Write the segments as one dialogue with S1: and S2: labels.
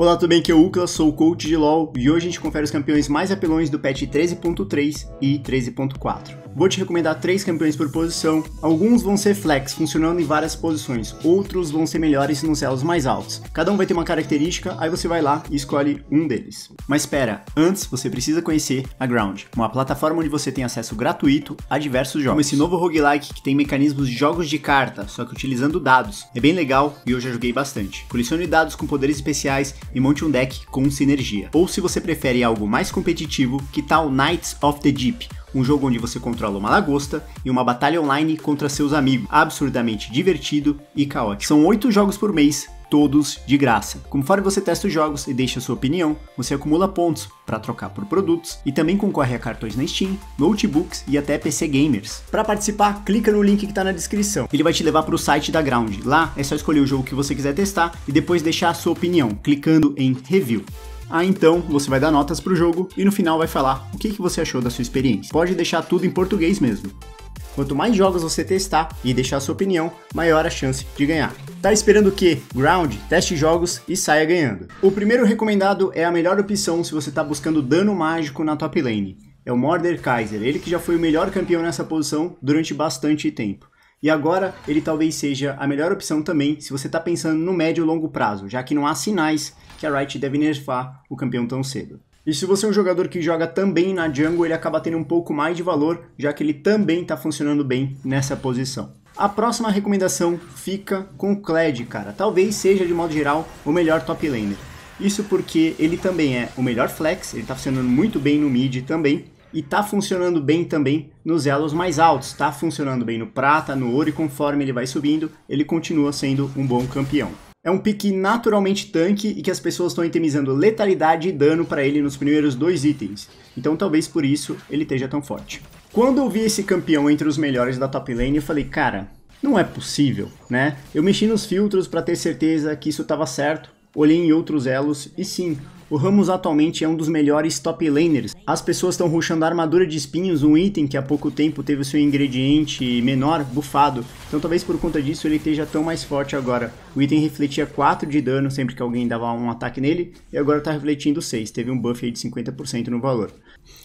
S1: Olá, tudo bem? Aqui é o Ucla, sou o coach de LoL e hoje a gente confere os campeões mais apelões do patch 13.3 e 13.4. Vou te recomendar três campeões por posição. Alguns vão ser flex, funcionando em várias posições. Outros vão ser melhores nos elos mais altos. Cada um vai ter uma característica, aí você vai lá e escolhe um deles. Mas espera, antes você precisa conhecer a Ground, uma plataforma onde você tem acesso gratuito a diversos jogos. Como esse novo roguelike que tem mecanismos de jogos de carta, só que utilizando dados. É bem legal e eu já joguei bastante. Colecione dados com poderes especiais e monte um deck com sinergia. Ou se você prefere algo mais competitivo, que tal Knights of the Deep, um jogo onde você controla uma lagosta e uma batalha online contra seus amigos, absurdamente divertido e caótico. São oito jogos por mês, todos de graça. Conforme você testa os jogos e deixa sua opinião, você acumula pontos para trocar por produtos e também concorre a cartões na Steam, notebooks e até PC gamers. Para participar, clica no link que está na descrição. Ele vai te levar para o site da Ground. Lá é só escolher o jogo que você quiser testar e depois deixar a sua opinião, clicando em review. Ah, então você vai dar notas para o jogo e no final vai falar o que, que você achou da sua experiência. Pode deixar tudo em português mesmo. Quanto mais jogos você testar e deixar sua opinião, maior a chance de ganhar. Tá esperando o quê? Ground, teste jogos e saia ganhando. O primeiro recomendado é a melhor opção se você está buscando dano mágico na top lane. É o Morder Kaiser, ele que já foi o melhor campeão nessa posição durante bastante tempo. E agora ele talvez seja a melhor opção também se você está pensando no médio e longo prazo, já que não há sinais que a Riot deve nerfar o campeão tão cedo. E se você é um jogador que joga também na jungle, ele acaba tendo um pouco mais de valor, já que ele também está funcionando bem nessa posição. A próxima recomendação fica com o Kled, cara. Talvez seja, de modo geral, o melhor top laner. Isso porque ele também é o melhor flex, ele está funcionando muito bem no mid também, e está funcionando bem também nos elos mais altos, está funcionando bem no prata, no ouro, e conforme ele vai subindo, ele continua sendo um bom campeão. É um pick naturalmente tanque e que as pessoas estão itemizando letalidade e dano para ele nos primeiros dois itens, então talvez por isso ele esteja tão forte. Quando eu vi esse campeão entre os melhores da top lane, eu falei, cara, não é possível, né? Eu mexi nos filtros para ter certeza que isso estava certo, olhei em outros elos e sim, o Ramos atualmente é um dos melhores top laners. As pessoas estão ruxando a armadura de espinhos, um item que há pouco tempo teve o seu ingrediente menor, bufado. Então talvez por conta disso ele esteja tão mais forte agora. O item refletia 4 de dano sempre que alguém dava um ataque nele, e agora está refletindo 6, teve um buff aí de 50% no valor.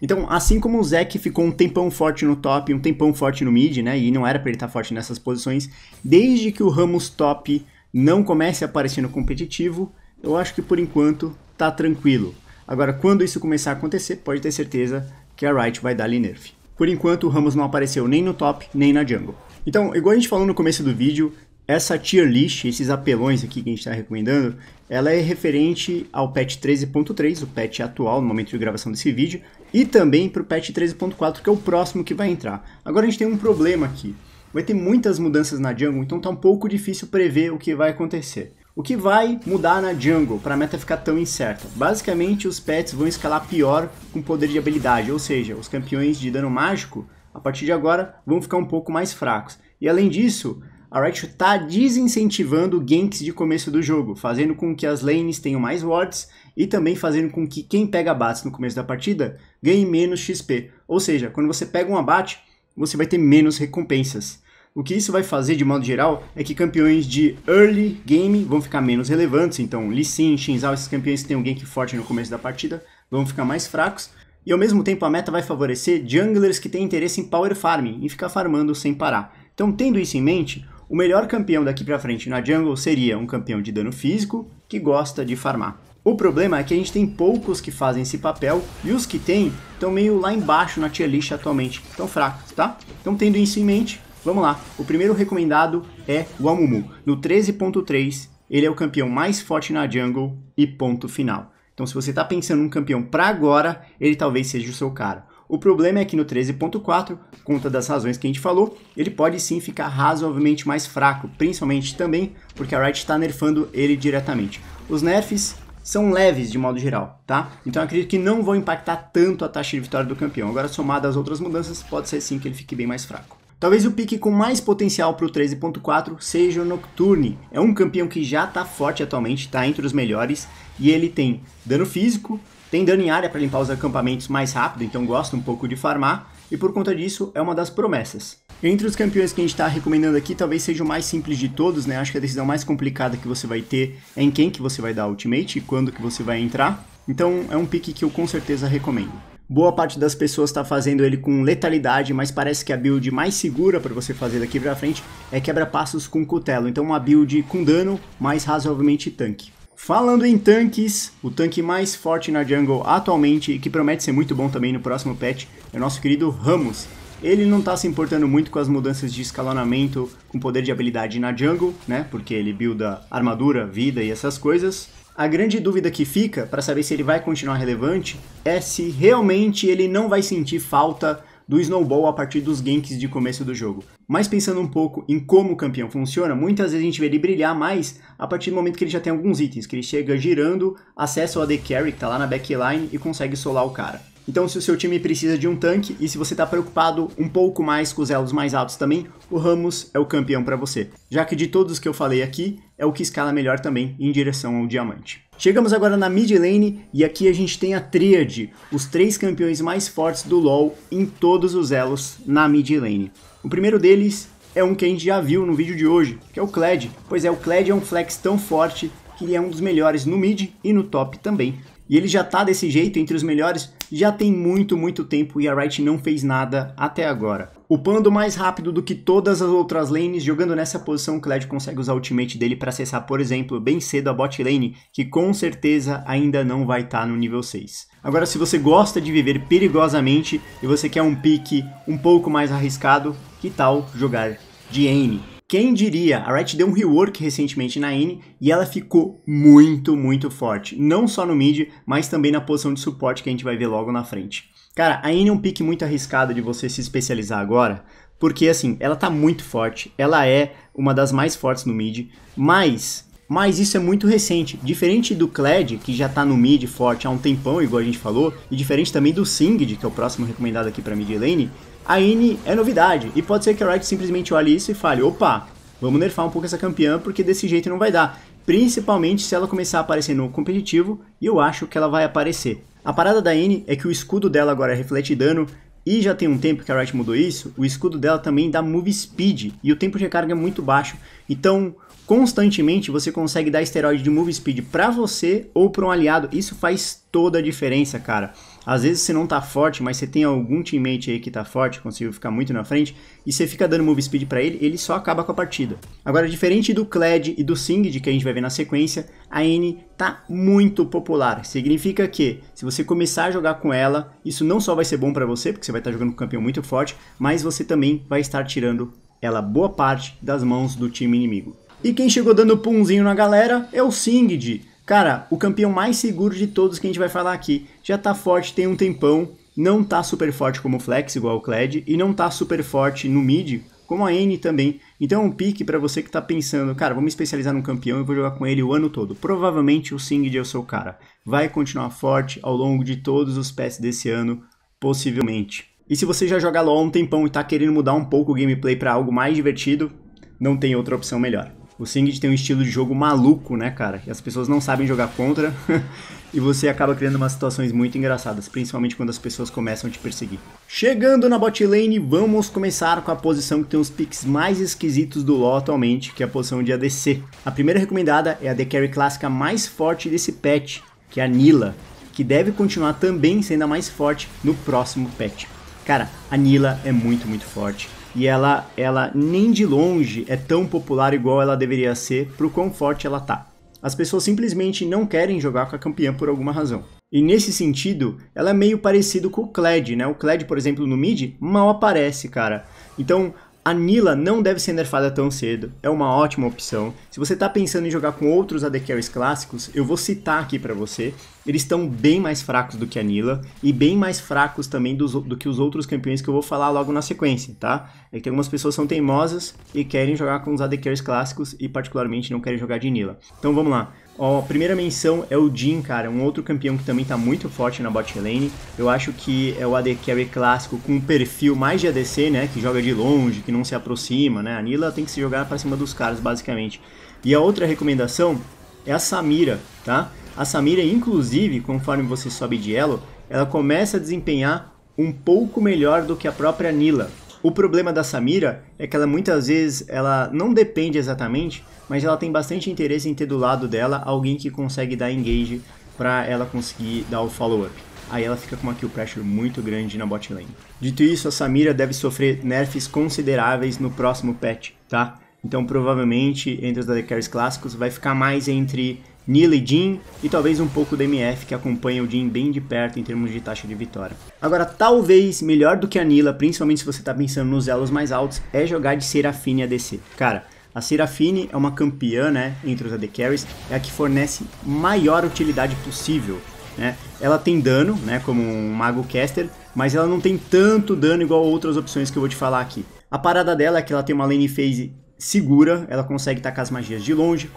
S1: Então, assim como o Zek ficou um tempão forte no top, um tempão forte no mid, né, e não era para ele estar tá forte nessas posições, desde que o Ramos top não comece a aparecer no competitivo, eu acho que por enquanto tá tranquilo. Agora, quando isso começar a acontecer, pode ter certeza que a Wright vai dar-lhe nerf. Por enquanto, o Ramos não apareceu nem no top, nem na jungle. Então, igual a gente falou no começo do vídeo, essa tier list, esses apelões aqui que a gente está recomendando, ela é referente ao patch 13.3, o patch atual no momento de gravação desse vídeo, e também para o patch 13.4, que é o próximo que vai entrar. Agora a gente tem um problema aqui. Vai ter muitas mudanças na jungle, então tá um pouco difícil prever o que vai acontecer. O que vai mudar na jungle para a meta ficar tão incerta? Basicamente, os pets vão escalar pior com poder de habilidade, ou seja, os campeões de dano mágico, a partir de agora, vão ficar um pouco mais fracos. E além disso, a Riot está desincentivando ganks de começo do jogo, fazendo com que as lanes tenham mais wards e também fazendo com que quem pega abates no começo da partida ganhe menos XP. Ou seja, quando você pega um abate, você vai ter menos recompensas. O que isso vai fazer de modo geral é que campeões de early game vão ficar menos relevantes, então Lee Sin, Xin Zhao, esses campeões que têm um gank forte no começo da partida vão ficar mais fracos, e ao mesmo tempo a meta vai favorecer junglers que têm interesse em power farming, e ficar farmando sem parar. Então tendo isso em mente, o melhor campeão daqui pra frente na jungle seria um campeão de dano físico que gosta de farmar. O problema é que a gente tem poucos que fazem esse papel e os que tem estão meio lá embaixo na tier list atualmente, tão fracos, tá? Então tendo isso em mente, Vamos lá, o primeiro recomendado é o Amumu. No 13.3, ele é o campeão mais forte na jungle e ponto final. Então se você está pensando num campeão para agora, ele talvez seja o seu cara. O problema é que no 13.4, conta das razões que a gente falou, ele pode sim ficar razoavelmente mais fraco, principalmente também porque a Riot está nerfando ele diretamente. Os nerfs são leves de modo geral, tá? Então acredito que não vão impactar tanto a taxa de vitória do campeão. Agora, somado às outras mudanças, pode ser sim que ele fique bem mais fraco. Talvez o pique com mais potencial para o 13.4 seja o Nocturne. É um campeão que já está forte atualmente, está entre os melhores, e ele tem dano físico, tem dano em área para limpar os acampamentos mais rápido, então gosta um pouco de farmar, e por conta disso é uma das promessas. Entre os campeões que a gente está recomendando aqui, talvez seja o mais simples de todos, né? Acho que a decisão mais complicada que você vai ter é em quem que você vai dar ultimate e quando que você vai entrar. Então é um pick que eu com certeza recomendo. Boa parte das pessoas está fazendo ele com letalidade, mas parece que a build mais segura para você fazer daqui para frente é quebra-passos com cutelo. Então uma build com dano, mas razoavelmente tanque. Falando em tanques, o tanque mais forte na jungle atualmente e que promete ser muito bom também no próximo patch é o nosso querido Ramos. Ele não está se importando muito com as mudanças de escalonamento com poder de habilidade na jungle, né? Porque ele builda armadura, vida e essas coisas. A grande dúvida que fica para saber se ele vai continuar relevante é se realmente ele não vai sentir falta do snowball a partir dos ganks de começo do jogo. Mas pensando um pouco em como o campeão funciona, muitas vezes a gente vê ele brilhar mais a partir do momento que ele já tem alguns itens, que ele chega girando, acessa o AD Carry que tá lá na backline e consegue solar o cara. Então se o seu time precisa de um tanque e se você está preocupado um pouco mais com os elos mais altos também, o Ramos é o campeão para você. Já que de todos que eu falei aqui, é o que escala melhor também em direção ao diamante. Chegamos agora na mid lane e aqui a gente tem a tríade, os três campeões mais fortes do LoL em todos os elos na mid lane. O primeiro deles é um que a gente já viu no vídeo de hoje, que é o Kled. Pois é, o Kled é um flex tão forte que ele é um dos melhores no mid e no top também. E ele já tá desse jeito entre os melhores já tem muito, muito tempo e a Wright não fez nada até agora. Upando mais rápido do que todas as outras lanes, jogando nessa posição, o Kled consegue usar o ultimate dele para acessar, por exemplo, bem cedo a bot lane, que com certeza ainda não vai estar tá no nível 6. Agora, se você gosta de viver perigosamente e você quer um pique um pouco mais arriscado, que tal jogar de Anne? Quem diria? A Riot deu um rework recentemente na N e ela ficou muito, muito forte. Não só no mid, mas também na posição de suporte que a gente vai ver logo na frente. Cara, a N é um pick muito arriscado de você se especializar agora, porque assim, ela tá muito forte, ela é uma das mais fortes no mid, mas mas isso é muito recente, diferente do Kled, que já tá no mid forte há um tempão, igual a gente falou, e diferente também do Singed, que é o próximo recomendado aqui para mid lane, a Ine é novidade. E pode ser que a Riot simplesmente olhe isso e fale, opa, vamos nerfar um pouco essa campeã porque desse jeito não vai dar. Principalmente se ela começar a aparecer no competitivo, e eu acho que ela vai aparecer. A parada da Ine é que o escudo dela agora reflete dano, e já tem um tempo que a Riot mudou isso, o escudo dela também dá move speed, e o tempo de recarga é muito baixo. Então, constantemente você consegue dar esteroide de move speed para você ou para um aliado. Isso faz toda a diferença, cara. Às vezes você não tá forte, mas você tem algum teammate aí que tá forte, conseguiu ficar muito na frente, e você fica dando move speed para ele, ele só acaba com a partida. Agora, diferente do Kled e do Singed, que a gente vai ver na sequência, a N tá muito popular. Significa que se você começar a jogar com ela, isso não só vai ser bom para você, porque você vai estar tá jogando com um campeão muito forte, mas você também vai estar tirando ela boa parte das mãos do time inimigo. E quem chegou dando punzinho na galera é o Singed. Cara, o campeão mais seguro de todos que a gente vai falar aqui. Já tá forte tem um tempão, não tá super forte como o Flex, igual o Kled, e não tá super forte no mid, como a N também. Então é um pick para você que tá pensando, cara, vou me especializar num campeão e vou jogar com ele o ano todo. Provavelmente o Singed é o seu cara. Vai continuar forte ao longo de todos os pets desse ano, possivelmente. E se você já joga LoL um tempão e tá querendo mudar um pouco o gameplay para algo mais divertido, não tem outra opção melhor. O Singed tem um estilo de jogo maluco, né, cara? E as pessoas não sabem jogar contra. e você acaba criando umas situações muito engraçadas, principalmente quando as pessoas começam a te perseguir. Chegando na bot lane, vamos começar com a posição que tem os picks mais esquisitos do LoL atualmente, que é a posição de ADC. A primeira recomendada é a The Carry clássica mais forte desse patch, que é a Nila, que deve continuar também sendo a mais forte no próximo patch. Cara, a Nila é muito, muito forte e ela, ela nem de longe é tão popular igual ela deveria ser pro quão forte ela tá. As pessoas simplesmente não querem jogar com a campeã por alguma razão. E nesse sentido, ela é meio parecido com o Kled, né? O Kled, por exemplo, no mid, mal aparece, cara. Então, a Nila não deve ser nerfada tão cedo, é uma ótima opção. Se você está pensando em jogar com outros AD Carries clássicos, eu vou citar aqui para você. Eles estão bem mais fracos do que a Nila e bem mais fracos também do que os outros campeões que eu vou falar logo na sequência, tá? É que tem algumas pessoas são teimosas e querem jogar com os AD Carries clássicos e particularmente não querem jogar de Nila. Então vamos lá. Ó, a primeira menção é o Jin, cara, um outro campeão que também tá muito forte na bot lane. Eu acho que é o AD Carry é clássico com um perfil mais de ADC, né, que joga de longe, que não se aproxima, né. A Nila tem que se jogar para cima dos caras, basicamente. E a outra recomendação é a Samira, tá? A Samira, inclusive, conforme você sobe de elo, ela começa a desempenhar um pouco melhor do que a própria Nila, o problema da Samira é que ela muitas vezes ela não depende exatamente, mas ela tem bastante interesse em ter do lado dela alguém que consegue dar engage para ela conseguir dar o follow-up. Aí ela fica com uma kill pressure muito grande na bot lane. Dito isso, a Samira deve sofrer nerfs consideráveis no próximo patch, tá? Então provavelmente entre os AD Carries clássicos vai ficar mais entre Neil e Jin e talvez um pouco do MF que acompanha o Jin bem de perto em termos de taxa de vitória. Agora, talvez melhor do que a Nila, principalmente se você está pensando nos elos mais altos, é jogar de Serafine ADC. Cara, a Serafine é uma campeã, né, entre os AD Carries, é a que fornece maior utilidade possível, né? Ela tem dano, né, como um Mago Caster, mas ela não tem tanto dano igual outras opções que eu vou te falar aqui. A parada dela é que ela tem uma lane phase segura, ela consegue tacar as magias de longe,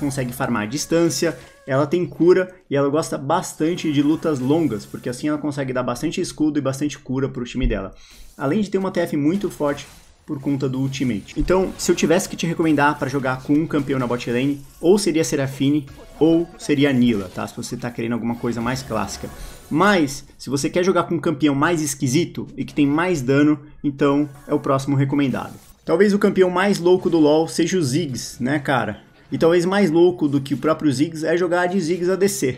S1: consegue farmar a distância, ela tem cura e ela gosta bastante de lutas longas, porque assim ela consegue dar bastante escudo e bastante cura para o time dela. Além de ter uma TF muito forte por conta do ultimate. Então, se eu tivesse que te recomendar para jogar com um campeão na bot lane, ou seria Serafine, ou seria Nila, tá? Se você está querendo alguma coisa mais clássica. Mas, se você quer jogar com um campeão mais esquisito e que tem mais dano, então é o próximo recomendado. Talvez o campeão mais louco do LoL seja o Ziggs, né, cara? E talvez mais louco do que o próprio Ziggs é jogar de Ziggs ADC.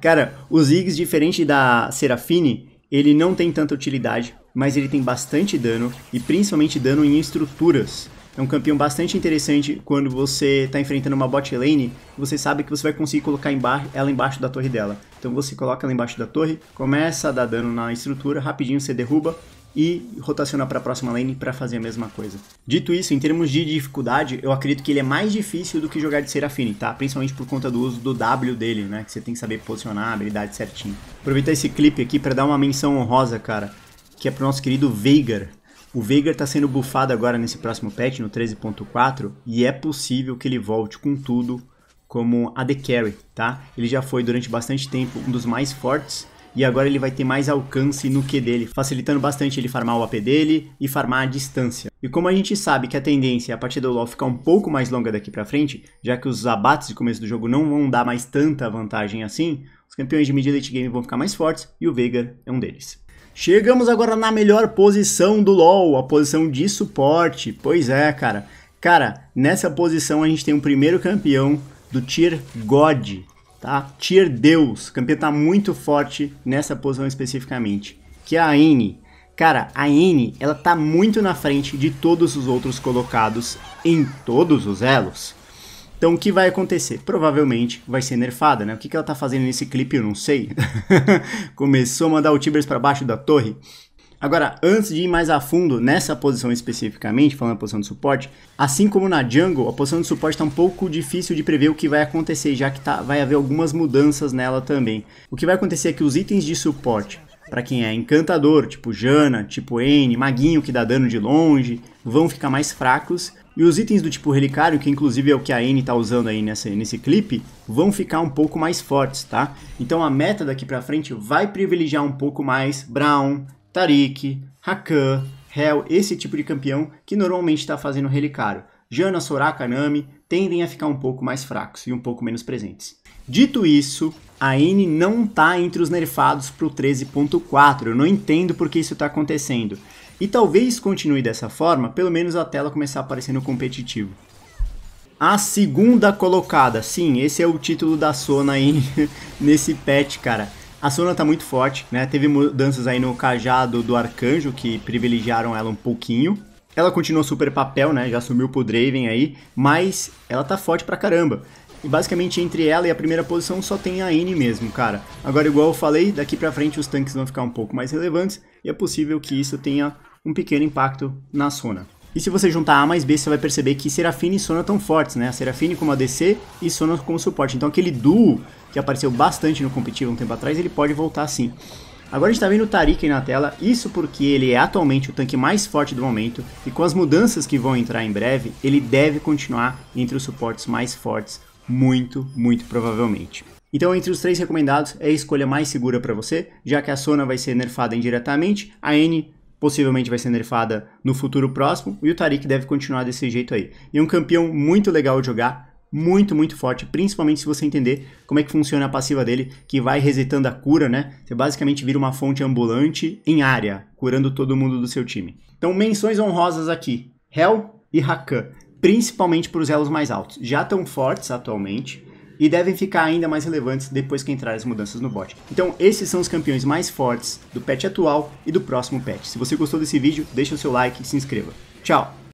S1: cara, o Ziggs, diferente da Serafine, ele não tem tanta utilidade, mas ele tem bastante dano, e principalmente dano em estruturas. É um campeão bastante interessante quando você está enfrentando uma bot lane, você sabe que você vai conseguir colocar embaixo, ela embaixo da torre dela. Então você coloca ela embaixo da torre, começa a dar dano na estrutura, rapidinho você derruba, e rotacionar para a próxima lane para fazer a mesma coisa. Dito isso, em termos de dificuldade, eu acredito que ele é mais difícil do que jogar de Serafine, tá? Principalmente por conta do uso do W dele, né? Que você tem que saber posicionar a habilidade certinho. Aproveitar esse clipe aqui para dar uma menção honrosa, cara, que é pro nosso querido Veigar. O Veigar está sendo bufado agora nesse próximo patch, no 13.4, e é possível que ele volte com tudo como AD Carry, tá? Ele já foi durante bastante tempo um dos mais fortes e agora ele vai ter mais alcance no Q dele, facilitando bastante ele farmar o AP dele e farmar a distância. E como a gente sabe que a tendência é a partir do LoL ficar um pouco mais longa daqui para frente, já que os abates de começo do jogo não vão dar mais tanta vantagem assim, os campeões de mid-late game vão ficar mais fortes e o Veigar é um deles. Chegamos agora na melhor posição do LoL, a posição de suporte. Pois é, cara. Cara, nessa posição a gente tem um primeiro campeão do Tier God, tá? Tier Deus, campeão tá muito forte nessa posição especificamente, que é a N. Cara, a N, ela tá muito na frente de todos os outros colocados em todos os elos. Então o que vai acontecer? Provavelmente vai ser nerfada, né? O que, que ela tá fazendo nesse clipe, eu não sei. Começou a mandar o Tibers para baixo da torre. Agora, antes de ir mais a fundo nessa posição especificamente, falando da posição de suporte, assim como na Jungle, a posição de suporte está um pouco difícil de prever o que vai acontecer, já que tá, vai haver algumas mudanças nela também. O que vai acontecer é que os itens de suporte, para quem é encantador, tipo Jana, tipo N, Maguinho que dá dano de longe, vão ficar mais fracos. E os itens do tipo relicário, que inclusive é o que a N tá usando aí nessa, nesse clipe, vão ficar um pouco mais fortes, tá? Então a meta daqui pra frente vai privilegiar um pouco mais Brown, Tariq, Hakan, Hell, esse tipo de campeão que normalmente está fazendo relicário. Jana, Soraka, Nami tendem a ficar um pouco mais fracos e um pouco menos presentes. Dito isso, a N não está entre os nerfados pro 13.4, eu não entendo por que isso está acontecendo. E talvez continue dessa forma, pelo menos até ela começar a aparecer no competitivo. A segunda colocada, sim, esse é o título da Sona aí nesse patch, cara. A Sona tá muito forte, né? Teve mudanças aí no cajado do Arcanjo, que privilegiaram ela um pouquinho. Ela continua super papel, né? Já sumiu pro Draven aí, mas ela tá forte pra caramba. E basicamente entre ela e a primeira posição só tem a N mesmo, cara. Agora, igual eu falei, daqui pra frente os tanques vão ficar um pouco mais relevantes e é possível que isso tenha um pequeno impacto na Sona. E se você juntar A mais B, você vai perceber que Serafine e Sona estão fortes, né? A Serafine como ADC e Sona como suporte. Então aquele duo que apareceu bastante no competitivo um tempo atrás, ele pode voltar sim. Agora a gente está vendo o Tariq aí na tela, isso porque ele é atualmente o tanque mais forte do momento e com as mudanças que vão entrar em breve, ele deve continuar entre os suportes mais fortes, muito, muito provavelmente. Então, entre os três recomendados, é a escolha mais segura para você, já que a Sona vai ser nerfada indiretamente, a N possivelmente vai ser nerfada no futuro próximo, e o Taric deve continuar desse jeito aí. E é um campeão muito legal de jogar, muito, muito forte, principalmente se você entender como é que funciona a passiva dele, que vai resetando a cura, né? Você basicamente vira uma fonte ambulante em área, curando todo mundo do seu time. Então, menções honrosas aqui, Hell e Rakan, principalmente para os elos mais altos. Já tão fortes atualmente, e devem ficar ainda mais relevantes depois que entrar as mudanças no bot. Então esses são os campeões mais fortes do patch atual e do próximo patch. Se você gostou desse vídeo, deixa o seu like e se inscreva. Tchau!